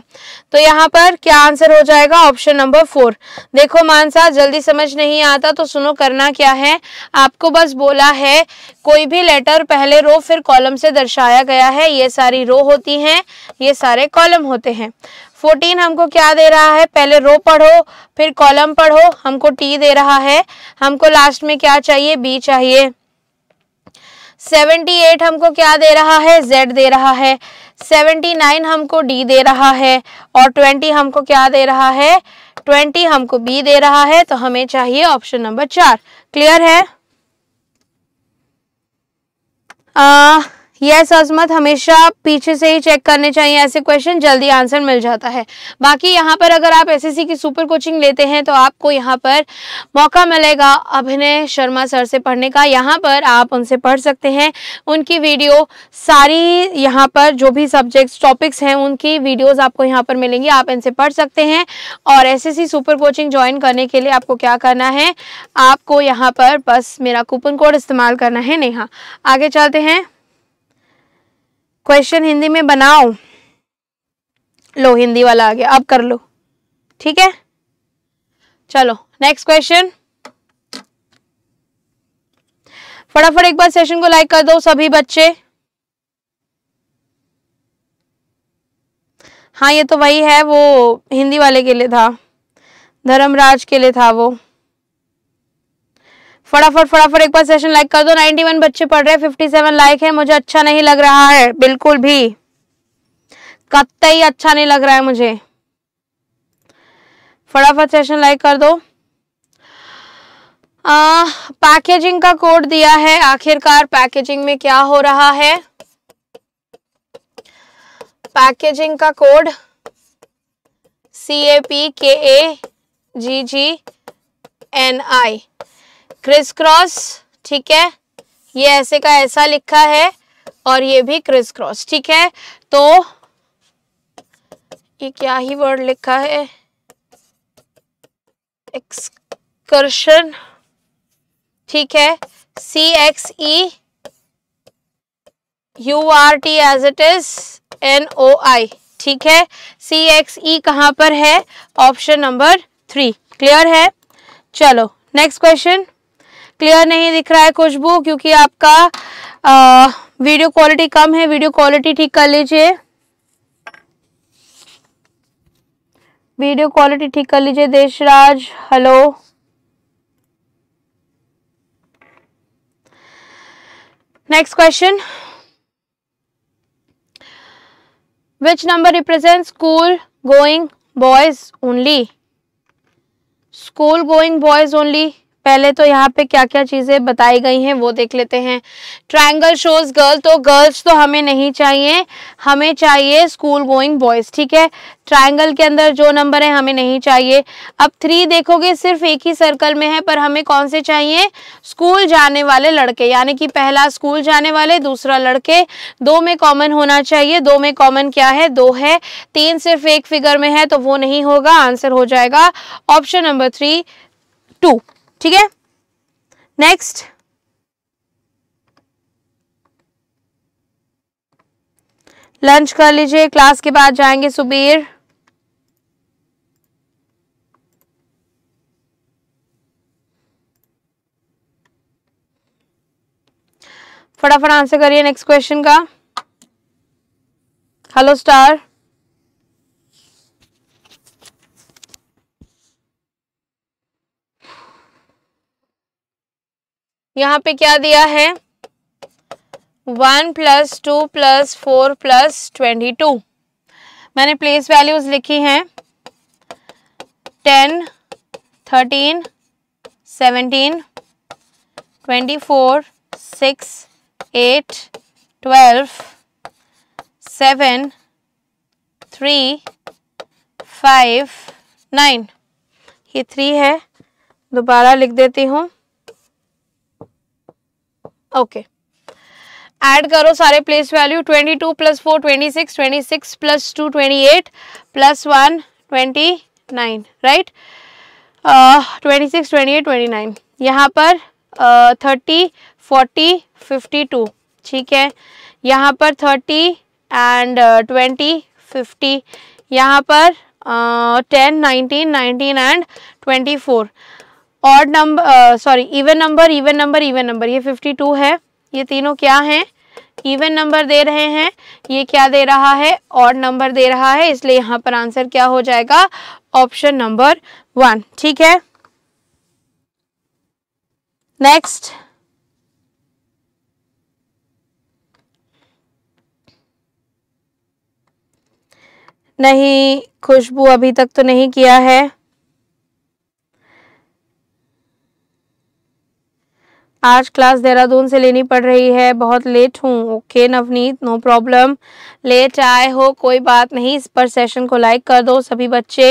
तो यहाँ पर क्या आंसर हो जाएगा ऑप्शन नंबर फोर देखो मानसा जल्दी समझ नहीं आता तो सुनो करना क्या है आपको बस बोला है कोई भी लेटर पहले रो फिर कॉलम से दर्शाया गया है ये सारी रो होती हैं ये सारे कॉलम होते हैं फोर्टीन हमको क्या दे रहा है पहले रो पढ़ो फिर कॉलम पढ़ो हमको टी दे रहा है हमको लास्ट में क्या चाहिए बी चाहिए सेवेंटी एट हमको क्या दे रहा है जेड दे रहा है सेवेंटी नाइन हमको डी दे रहा है और ट्वेंटी हमको क्या दे रहा है ट्वेंटी हमको बी दे रहा है तो हमें चाहिए ऑप्शन नंबर चार क्लियर है आ, यस अजमत हमेशा पीछे से ही चेक करने चाहिए ऐसे क्वेश्चन जल्दी आंसर मिल जाता है बाकी यहाँ पर अगर आप एसएससी की सुपर कोचिंग लेते हैं तो आपको यहाँ पर मौका मिलेगा अभिनय शर्मा सर से पढ़ने का यहाँ पर आप उनसे पढ़ सकते हैं उनकी वीडियो सारी यहाँ पर जो भी सब्जेक्ट्स टॉपिक्स हैं उनकी वीडियोस आपको यहाँ पर मिलेंगी आप इनसे पढ़ सकते हैं और एस सुपर कोचिंग ज्वाइन करने के लिए आपको क्या करना है आपको यहाँ पर बस मेरा कूपन कोड इस्तेमाल करना है नेहा आगे चलते हैं क्वेश्चन हिंदी में बनाओ लो हिंदी वाला आ गया अब कर लो ठीक है चलो नेक्स्ट क्वेश्चन फटाफट एक बार सेशन को लाइक कर दो सभी बच्चे हाँ ये तो वही है वो हिंदी वाले के लिए था धर्मराज के लिए था वो फटाफट फटाफट एक बार सेशन लाइक कर दो 91 बच्चे पढ़ रहे हैं 57 लाइक है मुझे अच्छा नहीं लग रहा है बिल्कुल भी ही अच्छा नहीं लग रहा है मुझे फटाफट सेशन लाइक कर दो आ, पैकेजिंग का कोड दिया है आखिरकार पैकेजिंग में क्या हो रहा है पैकेजिंग का code C A P K A G G N I criss cross ठीक है ये ऐसे का ऐसा लिखा है और ये भी क्रिस क्रॉस ठीक है तो ये क्या ही वर्ड लिखा है एक्सकर्शन ठीक है C X E U R T as it is N O I ठीक है सी एक्स ई e कहां पर है ऑप्शन नंबर थ्री क्लियर है चलो नेक्स्ट क्वेश्चन क्लियर नहीं दिख रहा है खुशबू क्योंकि आपका आ, वीडियो क्वालिटी कम है वीडियो क्वालिटी ठीक कर लीजिए वीडियो क्वालिटी ठीक कर लीजिए Deshraj hello next question which number represent school going boys only school going boys only पहले तो यहाँ पे क्या क्या चीज़ें बताई गई हैं वो देख लेते हैं ट्राइंगल शोज गर्ल तो गर्ल्स तो हमें नहीं चाहिए हमें चाहिए स्कूल गोइंग बॉयज़ ठीक है ट्राइंगल के अंदर जो नंबर है हमें नहीं चाहिए अब थ्री देखोगे सिर्फ एक ही सर्कल में है पर हमें कौन से चाहिए स्कूल जाने वाले लड़के यानी कि पहला स्कूल जाने वाले दूसरा लड़के दो में कॉमन होना चाहिए दो में कॉमन क्या है दो है तीन सिर्फ एक फिगर में है तो वो नहीं होगा आंसर हो जाएगा ऑप्शन नंबर थ्री टू ठीक है नेक्स्ट लंच कर लीजिए क्लास के बाद जाएंगे सुबीर फटाफट आंसर करिए नेक्स्ट क्वेश्चन का हेलो स्टार यहाँ पे क्या दिया है one plus two plus four plus twenty two मैंने प्लेस वैल्यूज लिखी हैं ten thirteen seventeen twenty four six eight twelve seven three five nine ये थ्री है दोबारा लिख देती हूँ ओके ऐड करो सारे place value twenty two plus four twenty six twenty six plus two twenty eight plus one twenty nine right twenty six twenty eight twenty nine यहाँ पर थर्टी फोर्टी फिफ्टी टू ठीक है यहाँ पर thirty and twenty fifty यहाँ पर ten nineteen nineteen and twenty four odd number sorry even number even number even number ये 52 है ये तीनों क्या हैं इवन नंबर दे रहे हैं ये क्या दे रहा है ऑड नंबर दे रहा है इसलिए यहाँ पर आंसर क्या हो जाएगा ऑप्शन नंबर वन ठीक है नेक्स्ट नहीं खुशबू अभी तक तो नहीं किया है आज क्लास देहरादून से लेनी पड़ रही है बहुत लेट हूँ okay Navneet no problem late आए हो कोई बात नहीं इस पर सेशन को लाइक कर दो सभी बच्चे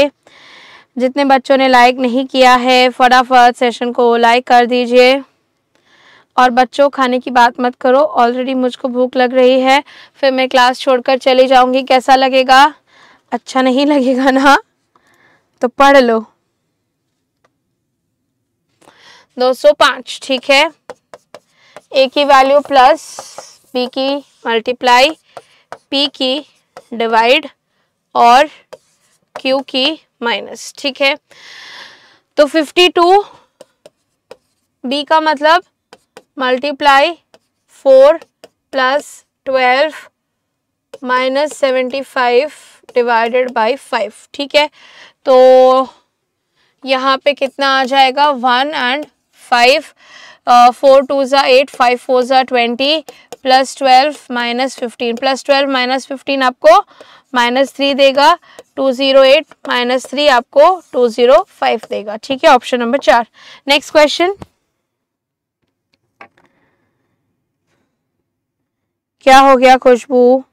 जितने बच्चों ने लाइक नहीं किया है फटाफट सेशन को लाइक कर दीजिए और बच्चों खाने की बात मत करो ऑलरेडी मुझको भूख लग रही है फिर मैं क्लास छोड़कर चली जाऊंगी कैसा लगेगा अच्छा नहीं लगेगा ना तो पढ़ लो दो सौ पाँच ठीक है ए की वैल्यू प्लस बी की मल्टीप्लाई पी की डिवाइड और क्यू की माइनस ठीक है तो 52 बी का मतलब multiply four plus twelve minus seventy five divided by five ठीक है तो यहाँ पे कितना आ जाएगा one and five four two ज़ा एट फाइव फोर ज़ा twenty plus twelve minus fifteen plus twelve minus fifteen आपको माइनस थ्री देगा two zero eight minus three आपको टू ज़ीरो फाइव देगा ठीक है ऑप्शन नंबर चार नेक्स्ट क्वेश्चन क्या हो गया खुशबू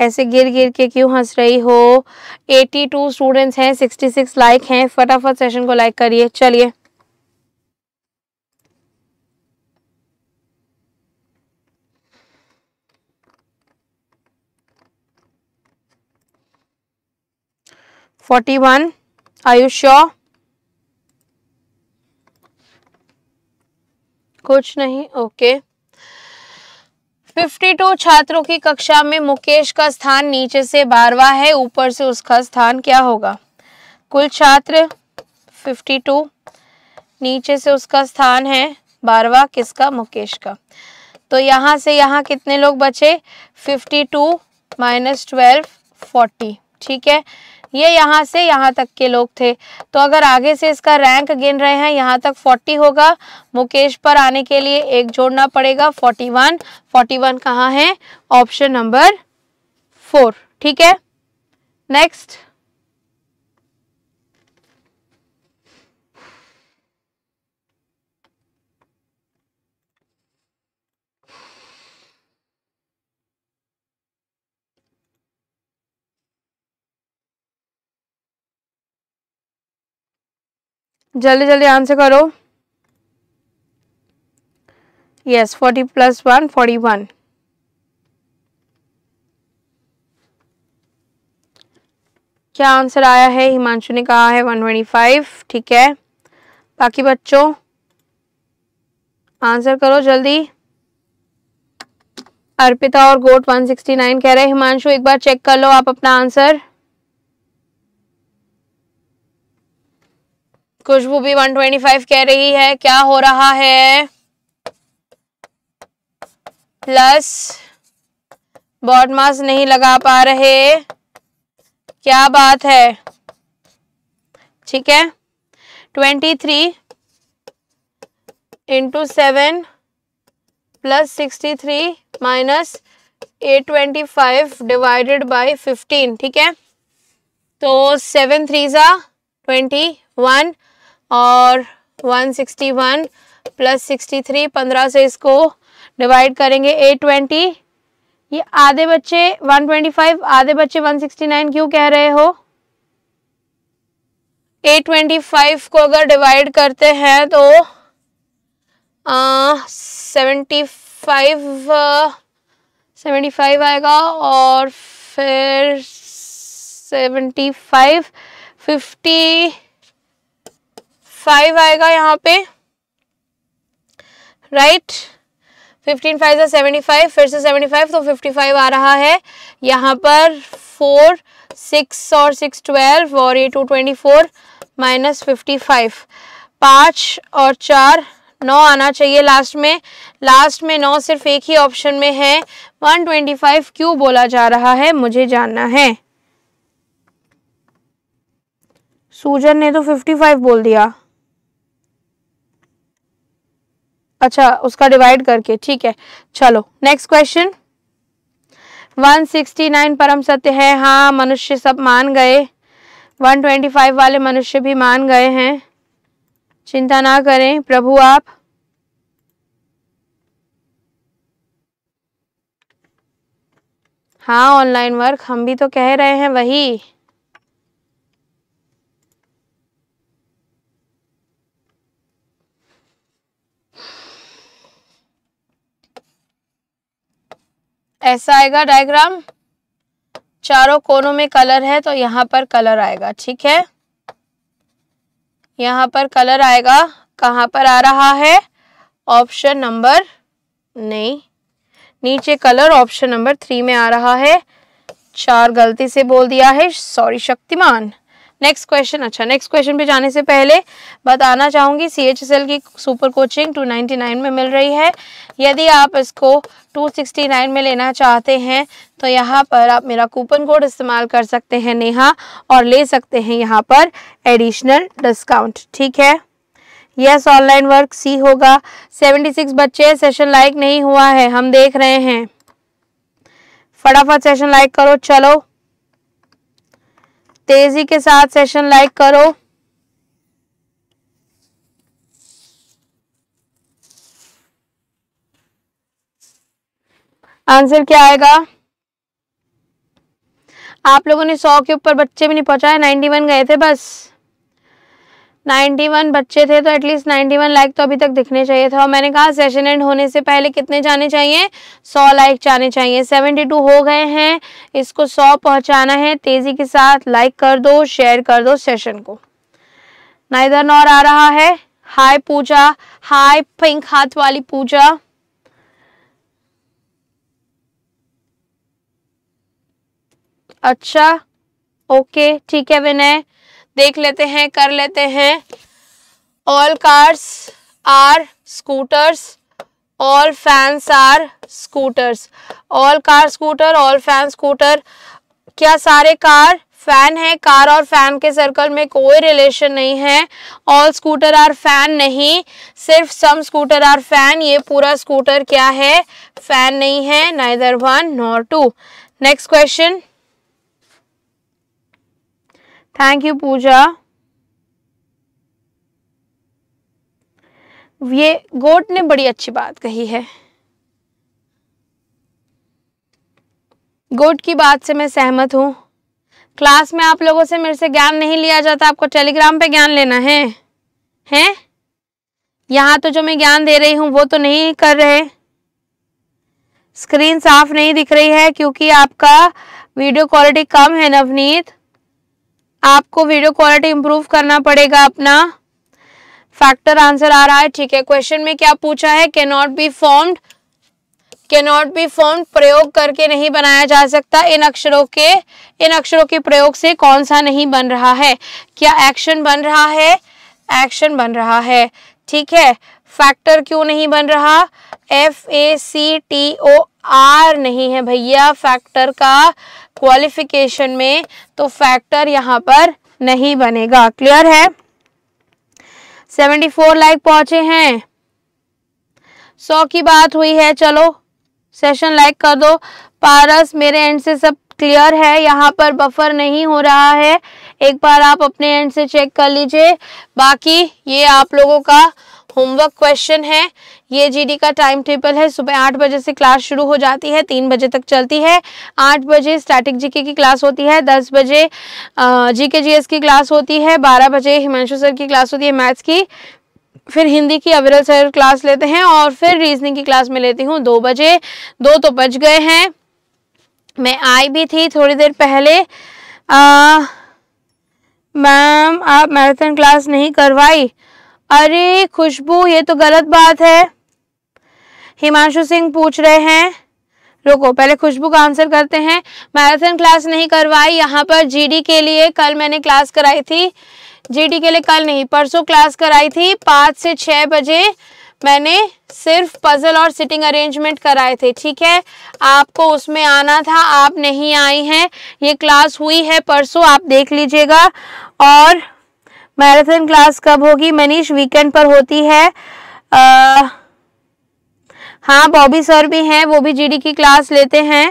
ऐसे गिर गिर के क्यों हंस रही हो 82 स्टूडेंट्स हैं 66 लाइक हैं फटाफट सेशन को लाइक करिए चलिए फोर्टी वन आयुष कुछ नहीं ओके फिफ्टी टू छात्रों की कक्षा में मुकेश का स्थान नीचे से बारवा है ऊपर से उसका स्थान क्या होगा कुल छात्र फिफ्टी टू नीचे से उसका स्थान है बारवा किसका मुकेश का तो यहां से यहाँ कितने लोग बचे fifty two minus twelve forty ठीक है ये यहाँ से यहाँ तक के लोग थे तो अगर आगे से इसका रैंक गिन रहे हैं यहाँ तक 40 होगा मुकेश पर आने के लिए एक जोड़ना पड़ेगा 41 41 कहाँ है ऑप्शन नंबर फोर ठीक है नेक्स्ट जल्दी जल्दी आंसर करो yes forty plus one forty one क्या आंसर आया है हिमांशु ने कहा है वन ट्वेंटी फाइव ठीक है बाकी बच्चों आंसर करो जल्दी अर्पिता और गोट 169 कह रहे हैं हिमांशु एक बार चेक कर लो आप अपना आंसर खुशबू भी 125 कह रही है क्या हो रहा है प्लस बॉड मास नहीं लगा पा रहे क्या बात है ठीक है twenty three into seven plus sixty three minus eight twenty five divided by fifteen ठीक है तो सेवन थ्री ज़ा ट्वेंटी वन और 161 प्लस सिक्सटी थ्री पंद्रह से इसको डिवाइड करेंगे एट ट्वेंटी ये आधे बच्चे 125 आधे बच्चे 169 क्यों कह रहे हो 825 को अगर डिवाइड करते हैं तो सेवेंटी फाइव सेवेंटी फाइव आएगा और फिर सेवेंटी फाइव फिफ्टी फाइव आएगा यहाँ पे right fifteen five seventy five फिर से सेवेंटी फाइव तो फिफ्टी फाइव आ रहा है यहाँ पर फोर सिक्स और सिक्स ट्वेल्व और ये two twenty four minus fifty five पाँच और चार नौ आना चाहिए लास्ट में लास्ट में नौ सिर्फ एक ही ऑप्शन में है वन ट्वेंटी फाइव क्यों बोला जा रहा है मुझे जानना है सूजन ने तो फिफ्टी फाइव बोल दिया अच्छा उसका डिवाइड करके ठीक है चलो नेक्स्ट क्वेश्चन 169 परम सत्य है हाँ मनुष्य सब मान गए 125 वाले मनुष्य भी मान गए हैं चिंता ना करें प्रभु आप हाँ ऑनलाइन वर्क हम भी तो कह रहे हैं वही ऐसा आएगा डायग्राम चारों कोनों में कलर है तो यहाँ पर कलर आएगा ठीक है यहाँ पर कलर आएगा कहाँ पर आ रहा है ऑप्शन नंबर नहीं नीचे कलर ऑप्शन नंबर थ्री में आ रहा है चार गलती से बोल दिया है सॉरी शक्तिमान नेक्स्ट क्वेश्चन अच्छा नेक्स्ट क्वेश्चन पे जाने से पहले बताना चाहूँगी सी एच एस एल की सुपर कोचिंग 299 में मिल रही है यदि आप इसको 269 में लेना चाहते हैं तो यहाँ पर आप मेरा कूपन कोड इस्तेमाल कर सकते हैं नेहा और ले सकते हैं यहाँ पर एडिशनल डिस्काउंट ठीक है यस ऑनलाइन वर्क सी होगा 76 बच्चे सेशन लाइक नहीं हुआ है हम देख रहे हैं फटाफट सेशन लाइक करो चलो तेजी के साथ सेशन लाइक करो आंसर क्या आएगा आप लोगों ने सौ के ऊपर बच्चे भी नहीं पहुंचाए नाइन्टी वन गए थे बस 91 बच्चे थे तो एटलीस्ट 91 लाइक तो अभी तक दिखने चाहिए था और मैंने कहा सेशन एंड होने से पहले कितने जाने चाहिए 100 लाइक जाने चाहिए 72 हो गए हैं इसको 100 पहुंचाना है तेज़ी के साथ लाइक कर दो शेयर कर दो सेशन को ना इधर नौर आ रहा है हाय पूजा हाय पिंक हाथ वाली पूजा अच्छा ओके ठीक है विनय देख लेते हैं कर लेते हैं all cars are scooters all fans are scooters all car scooter all fan scooter क्या सारे कार फैन है कार और फैन के सर्कल में कोई रिलेशन नहीं है ऑल स्कूटर आर फैन नहीं सिर्फ सम स्कूटर आर फैन ये पूरा स्कूटर क्या है फैन नहीं है neither one nor two next question thank you Pooja ये गोट ने बड़ी अच्छी बात कही है गोट की बात से मैं सहमत हूँ क्लास में आप लोगों से मेरे से ज्ञान नहीं लिया जाता आपको टेलीग्राम पे ज्ञान लेना है हैं यहाँ तो जो मैं ज्ञान दे रही हूँ वो तो नहीं कर रहे स्क्रीन साफ नहीं दिख रही है क्योंकि आपका वीडियो क्वालिटी कम है नवनीत आपको वीडियो क्वालिटी इंप्रूव करना पड़ेगा अपना फैक्टर आंसर आ रहा है ठीक है क्वेश्चन में क्या पूछा है के not be formed can not be form प्रयोग करके नहीं बनाया जा सकता इन अक्षरों के इन अक्षरों के प्रयोग से कौन सा नहीं बन रहा है क्या एक्शन बन रहा है एक्शन बन रहा है ठीक है फैक्टर क्यों नहीं बन रहा F A C T O R नहीं है भैया फैक्टर का क्वालिफिकेशन में तो फैक्टर यहाँ पर नहीं बनेगा क्लियर है 74 लाइक पहुंचे हैं 100 की बात हुई है चलो सेशन लाइक कर दो पारस मेरे एंड से सब क्लियर है यहाँ पर बफर नहीं हो रहा है एक बार आप अपने एंड से चेक कर लीजिए बाकी ये आप लोगों का होमवर्क क्वेश्चन है ये जीडी का टाइम टेबल है सुबह आठ बजे से क्लास शुरू हो जाती है तीन बजे तक चलती है आठ बजे स्टैटिक जीके की क्लास होती है दस बजे जीके जीएस की क्लास होती है बारह बजे हिमांशु सर की क्लास होती है मैथ्स की फिर हिंदी की अविरल सर क्लास लेते हैं और फिर रीजनिंग की क्लास में लेती हूँ दो बजे दो तो बज गए हैं मैं आई भी थी थोड़ी देर पहले मैम आप मैराथन क्लास नहीं करवाई अरे खुशबू ये तो गलत बात है हिमांशु सिंह पूछ रहे हैं रुको पहले खुशबू का आंसर करते हैं मैराथन क्लास नहीं करवाई यहाँ पर जीडी के लिए कल मैंने क्लास कराई थी जीडी के लिए कल नहीं परसों क्लास कराई थी पाँच से छः बजे मैंने सिर्फ पजल और सिटिंग अरेंजमेंट कराए थे ठीक है आपको उसमें आना था आप नहीं आई हैं ये क्लास हुई है परसों आप देख लीजिएगा और मैराथन क्लास कब होगी मनीष वीकेंड पर होती है आ, हाँ बॉबी सर भी हैं वो भी जीडी की क्लास लेते हैं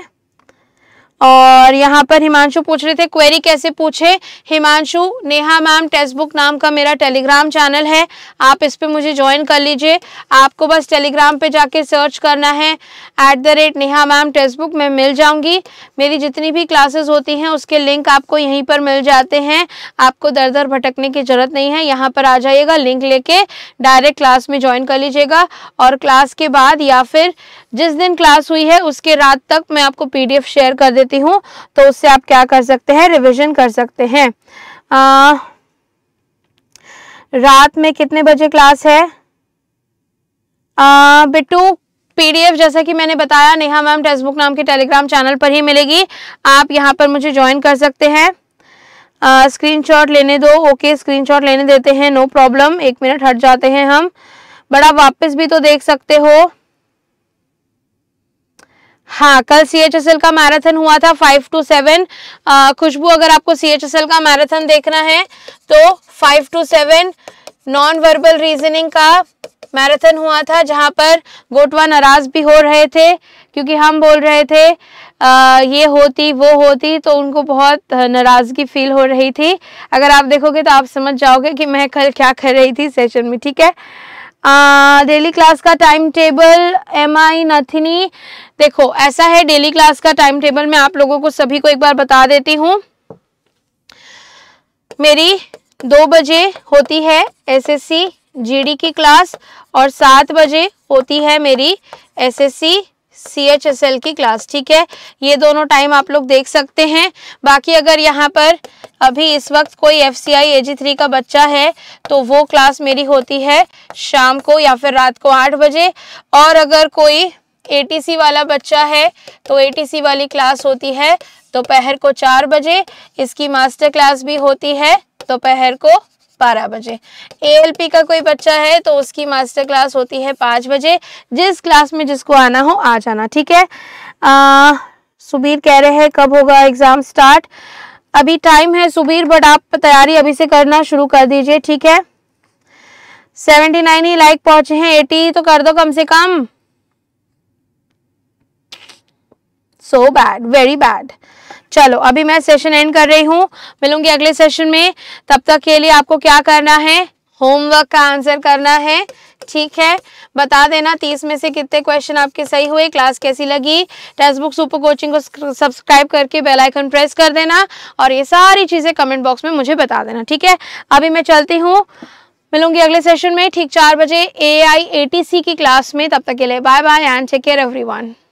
और यहाँ पर हिमांशु पूछ रहे थे क्वेरी कैसे पूछे Himanshu Neha ma'am text book नाम का मेरा टेलीग्राम चैनल है आप इस पर मुझे ज्वाइन कर लीजिए आपको बस टेलीग्राम पे जाके सर्च करना है at the rate Neha ma'am text book मैं मिल जाऊँगी मेरी जितनी भी क्लासेस होती हैं उसके लिंक आपको यहीं पर मिल जाते हैं आपको दर दर भटकने की ज़रूरत नहीं है यहाँ पर आ जाइएगा लिंक लेके डायरेक्ट क्लास में ज्वाइन कर लीजिएगा और क्लास के बाद या फिर जिस दिन क्लास हुई है उसके रात तक मैं आपको पीडीएफ शेयर कर देती हूँ तो उससे आप क्या कर सकते हैं रिविजन कर सकते हैं रात में कितने बजे क्लास है बिट्टू पीडीएफ जैसा कि मैंने बताया नेहा मैम टेक्सबुक बुक नाम के टेलीग्राम चैनल पर ही मिलेगी आप यहाँ पर मुझे ज्वाइन कर सकते हैं स्क्रीनशॉट लेने दो ओके स्क्रीनशॉट लेने देते हैं नो प्रॉब्लम एक मिनट हट जाते हैं हम बड़ा वापस भी तो देख सकते हो हाँ कल सी एच एस एल का मैराथन हुआ था फाइव टू सेवन खुशबू अगर आपको सी एच एस एल का मैराथन देखना है तो five two seven non verbal reasoning का मैराथन हुआ था जहाँ पर गोटवा नाराज भी हो रहे थे क्योंकि हम बोल रहे थे आ, ये होती वो होती तो उनको बहुत नाराज़गी फील हो रही थी अगर आप देखोगे तो आप समझ जाओगे कि मैं कल क्या कर रही थी सेशन में ठीक है डेली क्लास का टाइम टेबल एम आई नथिनी देखो ऐसा है डेली क्लास का टाइम टेबल मैं आप लोगों को सभी को एक बार बता देती हूँ मेरी दो बजे होती है एसएससी जीडी की क्लास और सात बजे होती है मेरी SSC C H S L की क्लास ठीक है ये दोनों टाइम आप लोग देख सकते हैं बाकी अगर यहाँ पर अभी इस वक्त कोई एफ सी आई ए जी थ्री का बच्चा है तो वो क्लास मेरी होती है शाम को या फिर रात को आठ बजे और अगर कोई सी वाला बच्चा है तो सी वाली क्लास होती है दोपहर को चार बजे इसकी मास्टर क्लास भी होती है दोपहर को बारह बजे ए का कोई बच्चा है तो उसकी मास्टर क्लास होती है पाँच बजे जिस क्लास में जिसको आना हो आ जाना ठीक है आ, सुबीर कह रहे हैं कब होगा एग्ज़ाम स्टार्ट अभी टाइम है सुबीर बट आप तैयारी अभी से करना शुरू कर दीजिए ठीक है सेवेंटी नाइन ही लाइक पहुंचे हैं एटी तो कर दो कम से कम सो बैड वेरी बैड चलो अभी मैं सेशन एंड कर रही हूँ मिलूंगी अगले सेशन में तब तक के लिए आपको क्या करना है होमवर्क का आंसर करना है ठीक है बता देना तीस में से कितने क्वेश्चन आपके सही हुए क्लास कैसी लगी टेक्स्ट बुक सुपर कोचिंग को सब्सक्राइब करके बेल आइकन प्रेस कर देना और ये सारी चीज़ें कमेंट बॉक्स में मुझे बता देना ठीक है अभी मैं चलती हूँ मिलूंगी अगले सेशन में ठीक चार बजे ए आई ए टी सी की क्लास में तब तक के लिए bye bye and take care every one